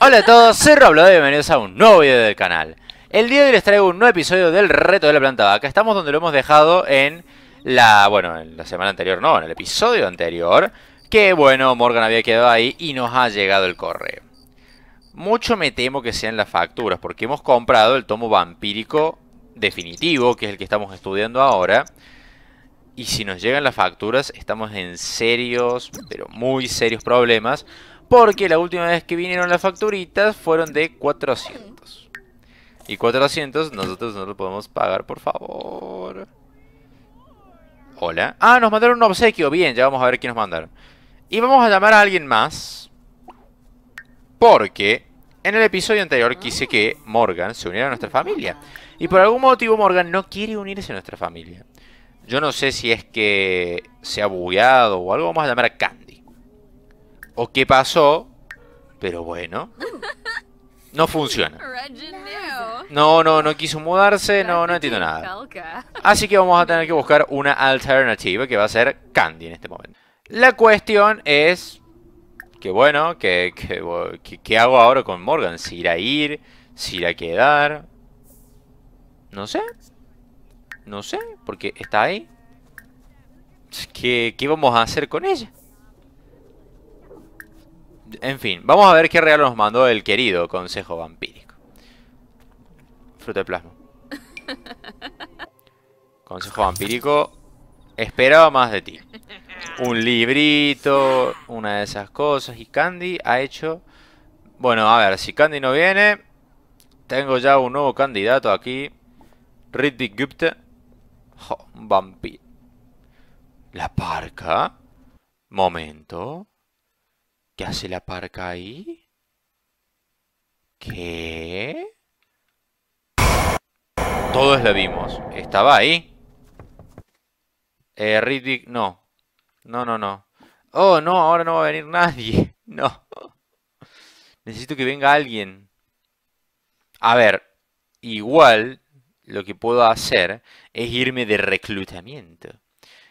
Hola a todos, soy Roblo y bienvenidos a un nuevo video del canal. El día de hoy les traigo un nuevo episodio del reto de la planta vaca. Estamos donde lo hemos dejado en la... bueno, en la semana anterior, no, en el episodio anterior. Que bueno, Morgan había quedado ahí y nos ha llegado el correo. Mucho me temo que sean las facturas, porque hemos comprado el tomo vampírico definitivo, que es el que estamos estudiando ahora. Y si nos llegan las facturas, estamos en serios, pero muy serios problemas porque la última vez que vinieron las facturitas fueron de 400. Y 400 nosotros no lo podemos pagar, por favor. Hola. Ah, nos mandaron un obsequio. Bien, ya vamos a ver quién nos mandaron. Y vamos a llamar a alguien más. Porque en el episodio anterior quise que Morgan se uniera a nuestra familia. Y por algún motivo Morgan no quiere unirse a nuestra familia. Yo no sé si es que se ha bugueado o algo. Vamos a llamar a Kat o qué pasó, pero bueno, no funciona. No, no, no quiso mudarse, no, no entiendo nada. Así que vamos a tener que buscar una alternativa que va a ser Candy en este momento. La cuestión es que bueno, que, hago ahora con Morgan, si irá a ir, si irá a quedar, no sé, no sé, porque está ahí. ¿Qué, ¿Qué vamos a hacer con ella? En fin, vamos a ver qué real nos mandó el querido consejo vampírico. Fruta de plasma. Consejo vampírico. Esperaba más de ti. Un librito, una de esas cosas. Y Candy ha hecho... Bueno, a ver, si Candy no viene... Tengo ya un nuevo candidato aquí. Riddick Gupta. Oh, vampiro. La parca. Momento. ¿Qué hace la parca ahí? ¿Qué? Todos la vimos. Estaba ahí. Eh, no. No, no, no. Oh, no, ahora no va a venir nadie. No. Necesito que venga alguien. A ver, igual lo que puedo hacer es irme de reclutamiento.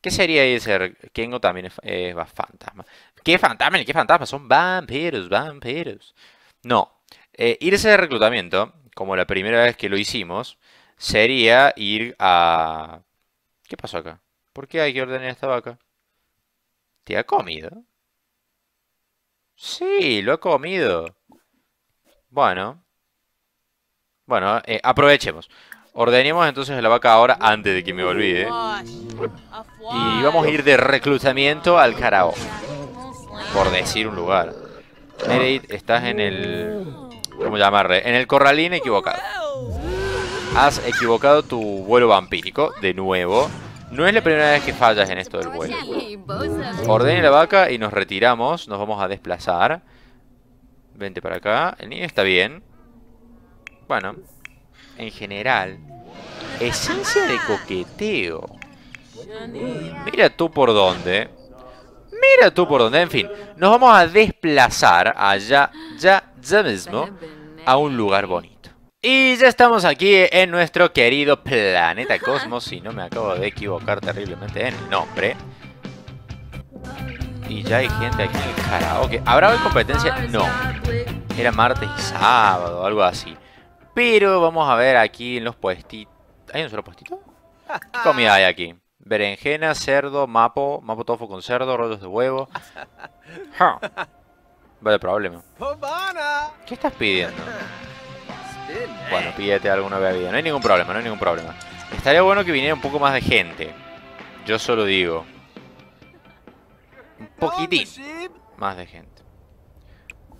¿Qué sería ese? Kengo también es, fantasma. ¿Qué fantasma? ¿Qué fantasma? Son vampiros, vampiros. No. Eh, irse de reclutamiento, como la primera vez que lo hicimos, sería ir a... ¿Qué pasó acá? ¿Por qué hay que ordenar esta vaca? ¿Te ha comido? Sí, lo ha comido. Bueno. Bueno, eh, aprovechemos. Ordenemos entonces la vaca ahora antes de que me olvide. Y vamos a ir de reclutamiento al karaoke por decir un lugar. Meredith, estás en el... ¿Cómo llamarle? En el corralín equivocado. Has equivocado tu vuelo vampírico, de nuevo. No es la primera vez que fallas en esto del vuelo. Ordene la vaca y nos retiramos. Nos vamos a desplazar. Vente para acá. El niño está bien. Bueno. En general. Esencia de coqueteo. Mira tú por dónde. Mira tú por dónde. En fin, nos vamos a desplazar allá, ya, ya mismo, a un lugar bonito. Y ya estamos aquí en nuestro querido planeta Cosmos, si no me acabo de equivocar terriblemente en el nombre. Y ya hay gente aquí en karaoke. ¿Habrá hoy competencia? No. Era martes y sábado, algo así. Pero vamos a ver aquí en los puestitos. ¿Hay un solo puestito? Ah, comida hay aquí? Berenjena, cerdo, mapo, mapo tofu con cerdo, rollos de huevo. huh. Vale, problema. ¿Qué estás pidiendo? Bueno, pídete alguna bebida. No hay ningún problema, no hay ningún problema. Estaría bueno que viniera un poco más de gente. Yo solo digo. Un poquitín más de gente.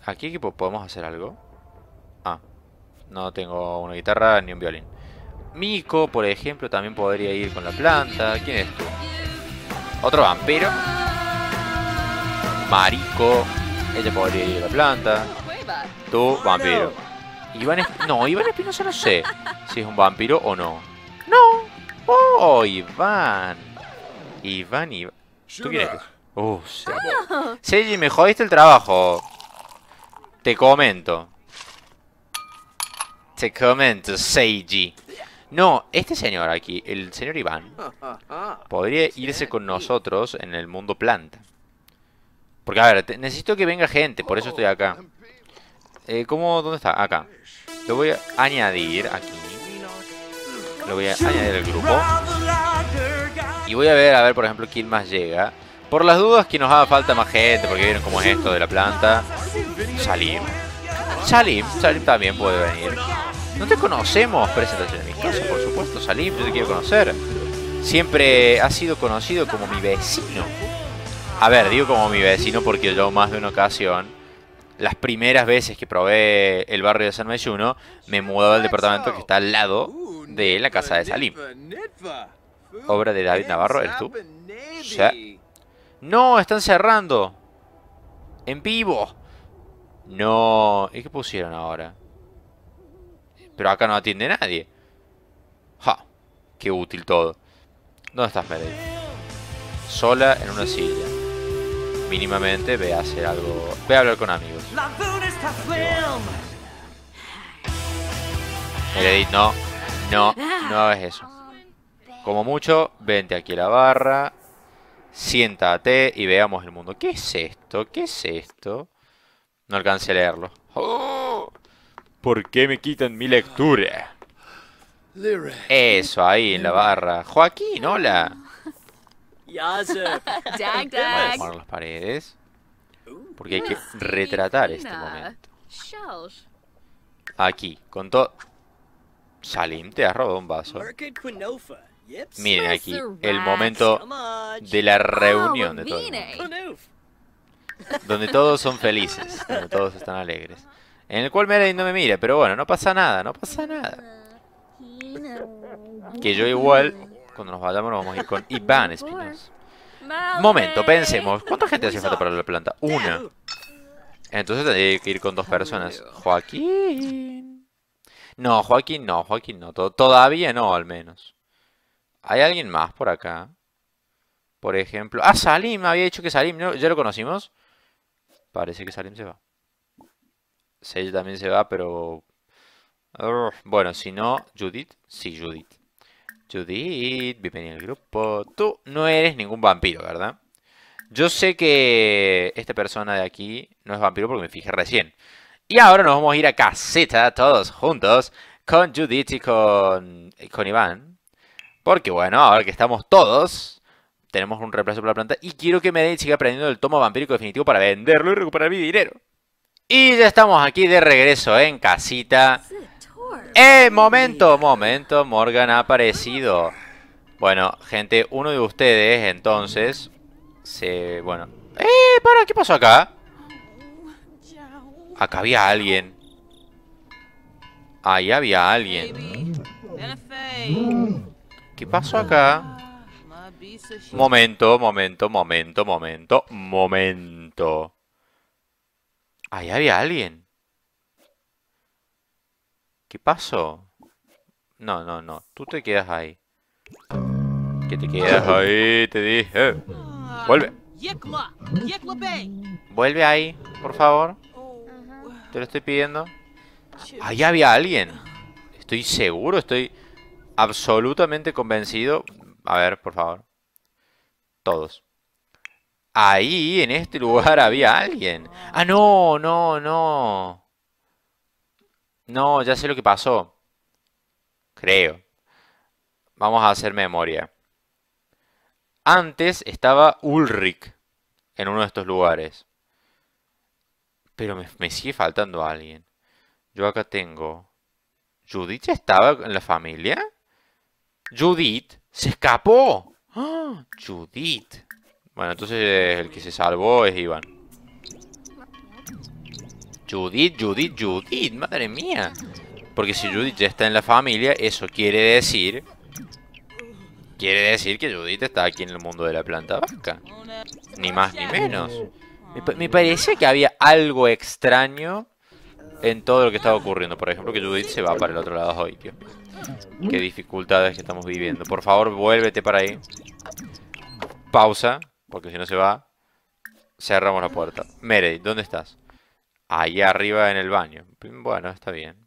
¿Aquí equipo podemos hacer algo? Ah, no tengo una guitarra ni un violín. Miko, por ejemplo, también podría ir con la planta. ¿Quién es tú? Otro vampiro. Marico. Ella podría ir a la planta. Tú, vampiro. Iván no, Iván Espinoza no sé si es un vampiro o no. No. Oh, Iván. Iván, Iván. ¿Tú quién eres? Este? Uh, Seiji, me jodiste el trabajo. Te comento. Te comento, Seiji. No, este señor aquí, el señor Iván, podría irse con nosotros en el mundo planta. Porque, a ver, necesito que venga gente, por eso estoy acá. Eh, ¿Cómo? ¿Dónde está? Acá. Lo voy a añadir aquí. Lo voy a añadir al grupo. Y voy a ver, a ver, por ejemplo, quién más llega. Por las dudas que nos haga falta más gente, porque vieron cómo es esto de la planta. Salim. Salim, Salim también puede venir. No te conocemos, presentación amistosa, por supuesto, Salim, yo te quiero conocer. Siempre ha sido conocido como mi vecino. A ver, digo como mi vecino porque yo más de una ocasión, las primeras veces que probé el barrio de San Mayuno, me mudaba al departamento que está al lado de la casa de Salim. Obra de David Navarro, ¿eres tú? No, están cerrando. En vivo. No. ¿Y qué pusieron ahora? Pero acá no atiende nadie. ¡Ja! Qué útil todo. ¿Dónde estás, Meredith? Sola en una silla. Mínimamente ve a hacer algo. Ve a hablar con amigos. Meredith, no. No, no hagas eso. Como mucho, vente aquí a la barra. Siéntate y veamos el mundo. ¿Qué es esto? ¿Qué es esto? No alcancé a leerlo. ¡Oh! ¿Por qué me quitan mi lectura? Eso, ahí en la barra. Joaquín, hola. Vamos a poner las paredes. Porque hay que retratar este momento. Aquí, con todo... Salim, te has robado un vaso. Miren aquí, el momento de la reunión de todos, Donde todos son felices, donde todos están alegres. En el cual Meredith no me mira, pero bueno, no pasa nada, no pasa nada. Que yo igual, cuando nos vayamos, nos vamos a ir con Iván Espinosa. Momento, pensemos. ¿Cuánta gente hace falta para la planta? Una. Entonces tendría que ir con dos personas. Joaquín. No, Joaquín no, Joaquín no. todavía no, al menos. ¿Hay alguien más por acá? Por ejemplo... Ah, Salim. Había dicho que Salim. ¿Ya lo conocimos? Parece que Salim se va. Sage también se va, pero... Bueno, si no, Judith. Sí, Judith. Judith, bienvenida al grupo. Tú no eres ningún vampiro, ¿verdad? Yo sé que esta persona de aquí no es vampiro porque me fijé recién. Y ahora nos vamos a ir a caseta todos juntos con Judith y con, con Iván. Porque bueno, ahora que estamos todos, tenemos un reemplazo por la planta. Y quiero que Medellín siga aprendiendo el tomo vampírico definitivo para venderlo y recuperar mi dinero. Y ya estamos aquí de regreso en casita. ¡Eh! ¡Momento! ¡Momento! Morgan ha aparecido. Bueno, gente, uno de ustedes entonces se... Bueno... ¡Eh! ¡Para! ¿Qué pasó acá? Acá había alguien. Ahí había alguien. ¿Qué pasó acá? Momento, momento, momento, momento, momento. Ahí había alguien. ¿Qué pasó? No, no, no. Tú te quedas ahí. Que te quedas ahí, te dije. Vuelve. Vuelve ahí, por favor. Te lo estoy pidiendo. Ahí había alguien. Estoy seguro, estoy absolutamente convencido. A ver, por favor. Todos. Ahí, en este lugar, había alguien. Ah, no, no, no. No, ya sé lo que pasó. Creo. Vamos a hacer memoria. Antes estaba Ulrich en uno de estos lugares. Pero me, sigue faltando alguien. Yo acá tengo... ¿Judith ya estaba en la familia? Judith se escapó. ¡Ah! Judith. Bueno, entonces el que se salvó es Iván. Judith, Judith, Judith, madre mía. Porque si Judith ya está en la familia, eso quiere decir... Quiere decir que Judith está aquí en el mundo de la planta vasca. Ni más ni menos. Me, parece parecía que había algo extraño en todo lo que estaba ocurriendo. Por ejemplo, que Judith se va para el otro lado hoy, tío. Qué dificultades que estamos viviendo. Por favor, vuélvete para ahí. Pausa. Porque si no se va, cerramos la puerta. Meredith, ¿dónde estás? Ahí arriba en el baño. Bueno, está bien.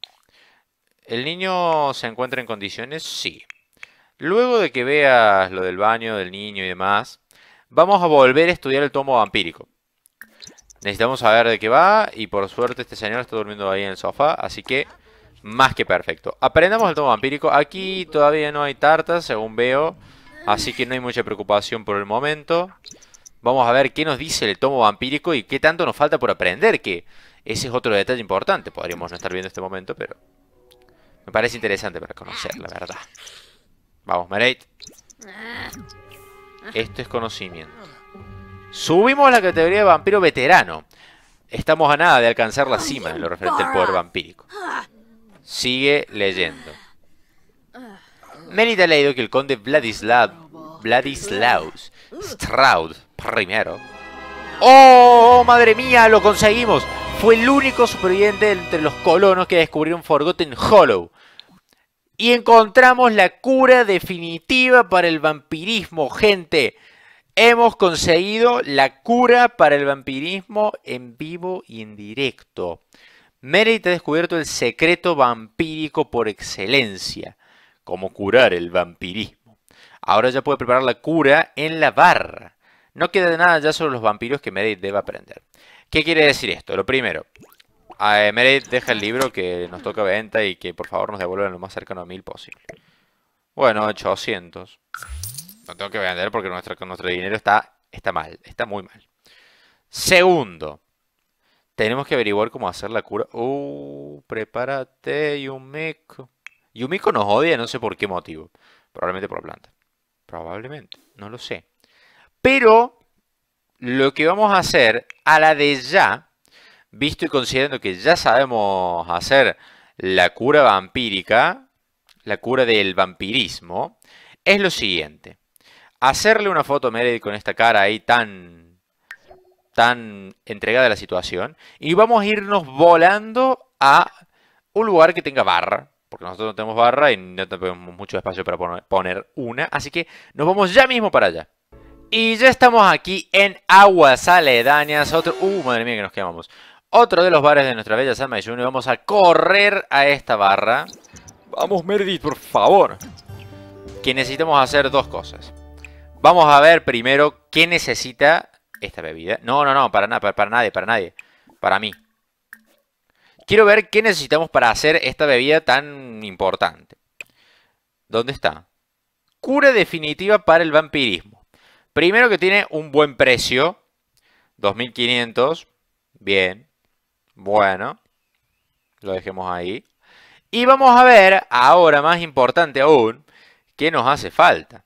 ¿El niño se encuentra en condiciones? Sí. Luego de que veas lo del baño, del niño y demás, vamos a volver a estudiar el tomo vampírico. Necesitamos saber de qué va y por suerte este señor está durmiendo ahí en el sofá, así que más que perfecto. Aprendamos el tomo vampírico. Aquí todavía no hay tartas, según veo. Así que no hay mucha preocupación por el momento. Vamos a ver qué nos dice el tomo vampírico y qué tanto nos falta por aprender, que ese es otro detalle importante. Podríamos no estar viendo este momento, pero me parece interesante para conocer, la verdad. Vamos, Mereit. Esto es conocimiento. Subimos la categoría de vampiro veterano. Estamos a nada de alcanzar la cima en lo referente al poder vampírico. Sigue leyendo. Merit ha leído que el conde Vladislav, Vladislaus Stroud primero. ¡Oh, madre mía! ¡Lo conseguimos! Fue el único superviviente entre los colonos que descubrieron Forgotten Hollow. Y encontramos la cura definitiva para el vampirismo, gente. Hemos conseguido la cura para el vampirismo en vivo y en directo. Merit ha descubierto el secreto vampírico por excelencia como curar el vampirismo. Ahora ya puede preparar la cura en la barra. No queda de nada ya sobre los vampiros que Meredith deba aprender. ¿Qué quiere decir esto? Lo primero, a Meredith deja el libro que nos toca venta y que por favor nos devuelvan lo más cercano a mil posible. Bueno, 800. No tengo que vender porque nuestro, dinero está, está mal, está muy mal. Segundo, tenemos que averiguar cómo hacer la cura. Uh, prepárate, y un mec Yumiko nos odia, no sé por qué motivo. Probablemente por la planta. Probablemente, no lo sé. Pero lo que vamos a hacer a la de ya, visto y considerando que ya sabemos hacer la cura vampírica, la cura del vampirismo, es lo siguiente. Hacerle una foto a Meredith con esta cara ahí tan, tan entregada a la situación. Y vamos a irnos volando a un lugar que tenga barra porque nosotros no tenemos barra y no tenemos mucho espacio para poner una, así que nos vamos ya mismo para allá. Y ya estamos aquí en Aguas Aledañas, otro... ¡Uh, madre mía que nos quemamos! Otro de los bares de nuestra bella San Junior. vamos a correr a esta barra. Vamos Meredith, por favor. Que necesitamos hacer dos cosas. Vamos a ver primero qué necesita esta bebida. No, no, no, para nada, para nadie, para nadie. Para mí. Quiero ver qué necesitamos para hacer esta bebida tan importante. ¿Dónde está? Cura definitiva para el vampirismo. Primero que tiene un buen precio. 2500. Bien. Bueno. Lo dejemos ahí. Y vamos a ver, ahora más importante aún, qué nos hace falta.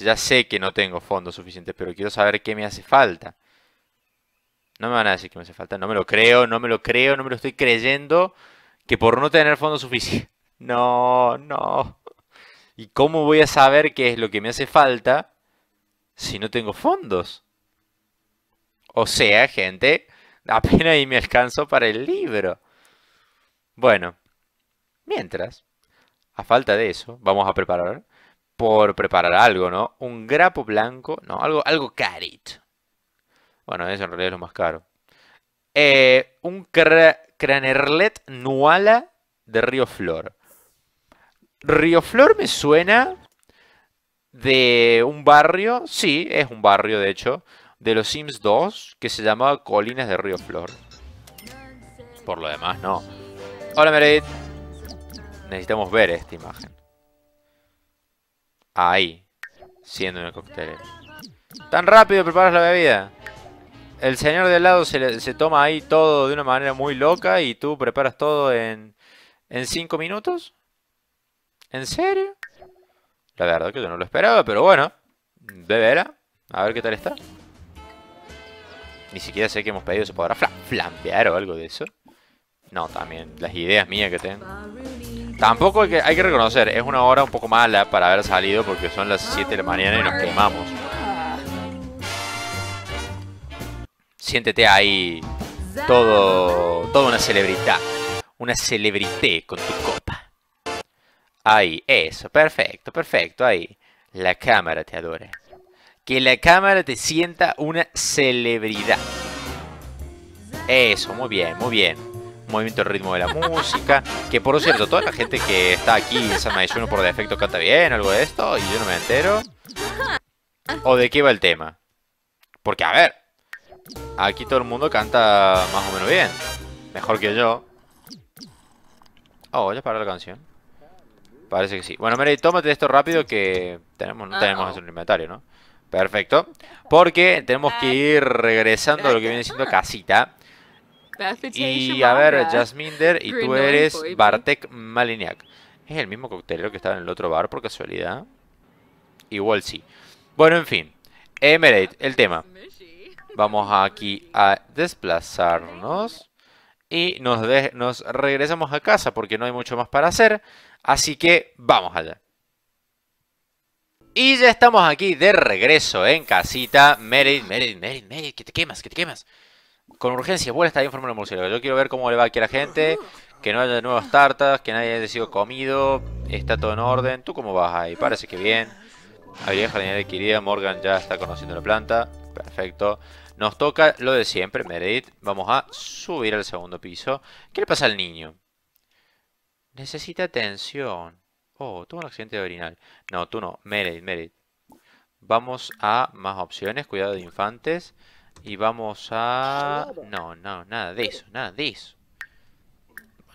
Ya sé que no tengo fondos suficientes, pero quiero saber qué me hace falta. No me van a decir que me hace falta, no me lo creo, no me lo creo, no me lo estoy creyendo, que por no tener fondos suficientes. No, no. ¿Y cómo voy a saber qué es lo que me hace falta si no tengo fondos? O sea, gente, apenas ahí me alcanzo para el libro. Bueno, mientras, a falta de eso, vamos a preparar, por preparar algo, ¿no? Un grapo blanco, no, algo, algo carito. Bueno, eso en realidad es lo más caro. Eh, un Cranerlet Nuala de Río Flor. Río Flor me suena de un barrio, sí, es un barrio de hecho, de los Sims 2 que se llamaba Colinas de Río Flor. Por lo demás, no. Hola Meredith. Necesitamos ver esta imagen. Ahí, siendo una coctelera. ¿Tan rápido preparas la bebida? el señor de al lado se, toma ahí todo de una manera muy loca y tú preparas todo en, en cinco minutos. ¿En serio? La verdad que yo no lo esperaba, pero bueno. De veras A ver qué tal está. Ni siquiera sé que hemos pedido. ¿Se podrá fla flambear o algo de eso? No, también. Las ideas mías que tengo. Tampoco hay que, hay que reconocer. Es una hora un poco mala para haber salido porque son las 7 de la mañana y nos quemamos. siéntete ahí todo, toda una celebridad. Una celebrité con tu copa. Ahí, eso, perfecto, perfecto, ahí. La cámara te adore. Que la cámara te sienta una celebridad. Eso, muy bien, muy bien. Movimiento al ritmo de la música. Que por cierto, toda la gente que está aquí esa San uno por defecto canta bien algo de esto. Y yo no me entero. ¿O de qué va el tema? Porque, a ver, Aquí todo el mundo canta más o menos bien. Mejor que yo. Oh, ya parar la canción. Parece que sí. Bueno, Mary, tómate esto rápido que tenemos, no tenemos eso en el inventario, ¿no? Perfecto. Porque tenemos que ah. ir regresando a lo que viene siendo ah. casita. Y a ver, Jasminder, y tú eres Bartek Malignac ¿Es el mismo coctelero que estaba en el otro bar por casualidad? Igual sí. Bueno, en fin. Emerate, eh, el tema. Vamos aquí a desplazarnos. Y nos, regresamos a casa porque no hay mucho más para hacer. Así que vamos allá. Y ya estamos aquí de regreso en casita. Merit, Merit, Merit. Meryl, que te quemas, que te quemas. Con urgencia, vuelve ahí en forma de murciélago. Yo quiero ver cómo le va aquí a la gente. Que no haya nuevas tartas, que nadie haya sido comido. Está todo en orden. ¿Tú cómo vas ahí? Parece que bien. La vieja querida, adquirida, Morgan ya está conociendo la planta. Perfecto. Nos toca lo de siempre, Meredith. Vamos a subir al segundo piso. ¿Qué le pasa al niño? Necesita atención. Oh, tuvo un accidente de orinal. No, tú no. Meredith, Meredith. Vamos a más opciones. Cuidado de infantes. Y vamos a... No, no, nada de eso, nada de eso.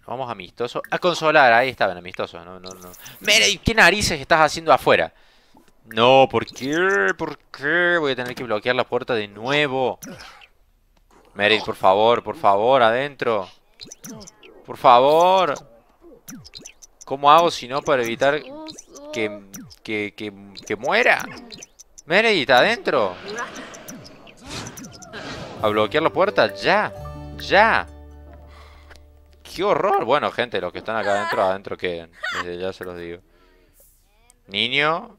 vamos a amistoso. A consolar, ahí estaban, amistoso. No, no, no. Meredith, ¿qué narices estás haciendo afuera? No, ¿por qué? ¿Por qué? Voy a tener que bloquear la puerta de nuevo. Meredith, por favor, por favor, adentro. Por favor. ¿Cómo hago si no para evitar que, que, que, muera? Meredith, adentro. A bloquear la puerta, ya. Ya. ¡Qué horror! Bueno, gente, los que están acá adentro, adentro que ya se los digo. Niño,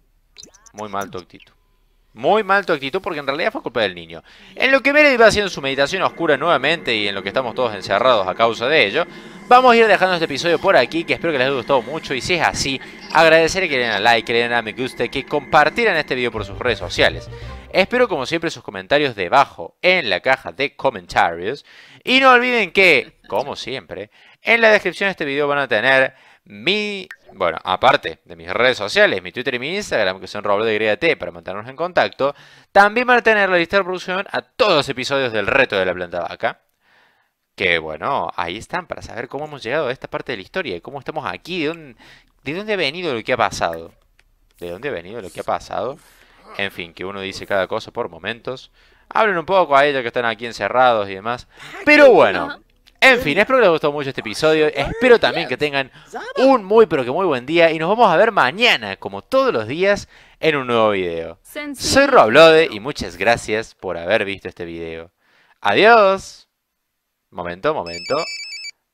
muy mal tu actitud. Muy mal tu porque en realidad fue culpa del niño. En lo que Meredith va haciendo su meditación oscura nuevamente y en lo que estamos todos encerrados a causa de ello, vamos a ir dejando este episodio por aquí que espero que les haya gustado mucho y si es así, agradecer que le den a like, que le den a me gusta, que compartieran este video por sus redes sociales. Espero como siempre sus comentarios debajo en la caja de comentarios y no olviden que, como siempre, en la descripción de este video van a tener mi, bueno, aparte de mis redes sociales, mi Twitter y mi Instagram, que son robledo de para mantenernos en contacto, también van a tener la lista de reproducción a todos los episodios del reto de la planta vaca. Que bueno, ahí están para saber cómo hemos llegado a esta parte de la historia, Y cómo estamos aquí, de dónde ha venido lo que ha pasado. De dónde ha venido lo que ha pasado. En fin, que uno dice cada cosa por momentos. Hablen un poco a ellos que están aquí encerrados y demás. Ah, pero bueno, en fin, espero que les gustado mucho este episodio. Espero también que tengan un muy pero que muy buen día. Y nos vamos a ver mañana, como todos los días, en un nuevo video. Soy Roblode y muchas gracias por haber visto este video. Adiós. Momento, momento.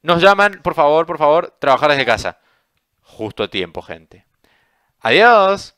Nos llaman, por favor, por favor, trabajar desde casa. Justo a tiempo, gente. Adiós.